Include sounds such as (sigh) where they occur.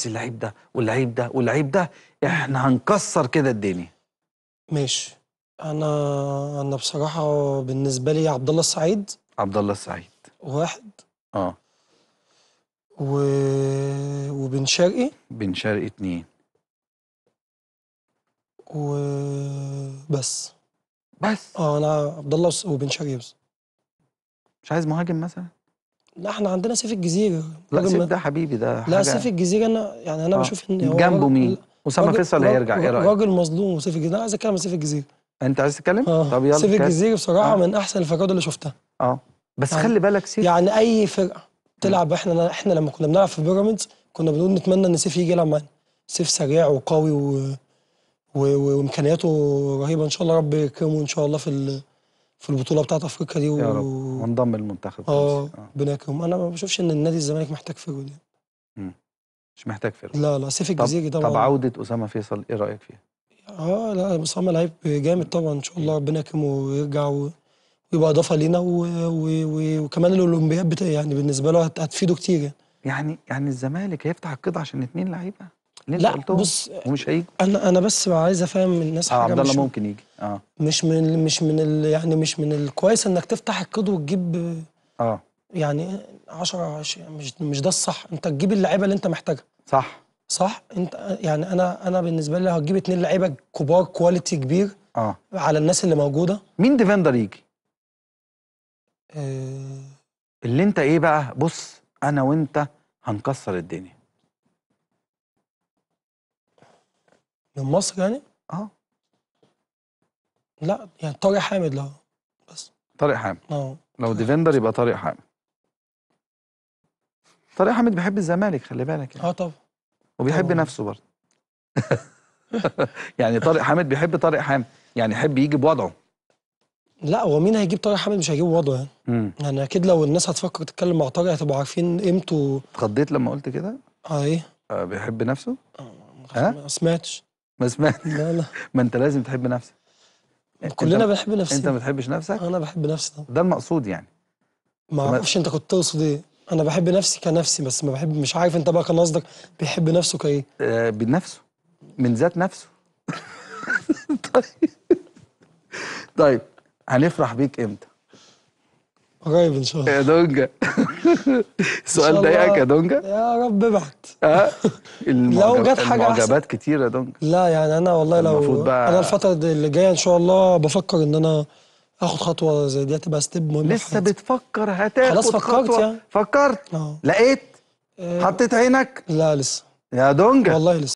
نفس اللعيب ده واللعيب ده واللعيب ده احنا هنكسر كده الدنيا ماشي انا انا بصراحه بالنسبه لي عبد الله السعيد عبد الله السعيد واحد اه و... وبن شرقي بن شرقي اتنين وبس بس اه انا عبد الله وبن شرقي بس مش عايز مهاجم مثلا لا احنا عندنا سيف الجزيره لا سيف ده حبيبي ده حاجة لا سيف الجزيره انا يعني انا آه. بشوف ان جنبه مين؟ اسامه فيصل هيرجع ايه رايك؟ راجل مظلوم وسيف الجزيره انا عايز اتكلم عن سيف الجزيره انت عايز تتكلم؟ آه. طب يلا سيف الجزيره بصراحه آه. من احسن الفرقات اللي شفتها اه بس يعني خلي بالك سيف يعني اي فرقه تلعب احنا احنا لما كنا بنلعب في بيراميدز كنا بنقول نتمنى ان سيف يجي يلعب معانا سيف سريع وقوي و... و... وامكانياته رهيبه ان شاء الله ربي يكرمه ان شاء الله في ال... في البطوله بتاعت افريقيا دي و... يا رب وانضم للمنتخب اه ربنا آه. يكرمهم انا ما بشوفش ان النادي الزمالك محتاج فيرود يعني مش محتاج فيرود لا لا سيف الجزيري طبعا طب عوده اسامه فيصل ايه رايك فيها؟ اه لا اسامه لعيب جامد طبعا ان شاء الله ربنا يكرمه ويرجع و... ويبقى اضافه لينا و... و... و... وكمان الاولمبياد بتاع يعني بالنسبه له هتفيده كتير يعني. يعني يعني الزمالك هيفتح القيد عشان اثنين لعيبه لا بص ومش هيجي انا انا بس عايز افهم الناس اه حاجه عبد الله ممكن يجي اه مش من مش من يعني مش من الكويس انك تفتح الكود وتجيب اه يعني 10 20 مش مش ده الصح انت تجيب اللعيبه اللي انت محتاجها صح صح انت يعني انا انا بالنسبه لي لو هتجيب اثنين لعيبه كبار كواليتي كبير اه على الناس اللي موجوده مين ديفندر يجي؟ آه اللي انت ايه بقى بص انا وانت هنكسر الدنيا من مصر يعني؟ اه لا يعني طارق حامد لو بس طارق حامد اه لو ديفندر يبقى طارق حامد طارق حامد بيحب الزمالك خلي بالك يعني. اه طبعا وبيحب طبعا. نفسه برضه (laughs) يعني طارق حامد بيحب طارق حامد يعني يحب يجي بوضعه لا هو مين هيجيب طارق حامد مش هيجيب وضعه يعني يعني اكيد لو الناس هتفكر تتكلم مع طارق هتبقوا عارفين قيمته اتخضيت لما قلت كده؟ اه ايه؟ آه، بيحب نفسه؟ اه ما سمعتش ما سمعت لا لا (laughs) ما انت لازم تحب نفسك كلنا بنحب نفسنا انت ما بتحبش نفسك انا بحب نفسي طبعا ده المقصود يعني ما اعرفش انت كنت تقصد ايه انا بحب نفسي كنفسي بس ما بحب مش عارف انت بقى كان قصدك بيحب نفسه كايه آه بنفسه من ذات نفسه (laughs) طيب طيب هنفرح بيك امتى قريب ان شاء الله يا دونجا (laughs) سؤال ضايقك يا دونجا يا رب ابعت اه (laughs) لو جت حاجه معجبات كتير يا دونجا لا يعني انا والله لو بقى انا الفتره اللي جايه ان شاء الله بفكر ان انا اخد خطوه زي دي هتبقى ستيب مهم لسه بتفكر هتاخد خلاص فكرت خطوة. يعني فكرت أوه. لقيت آه. حطيت عينك لا لسه يا دونجا والله لسه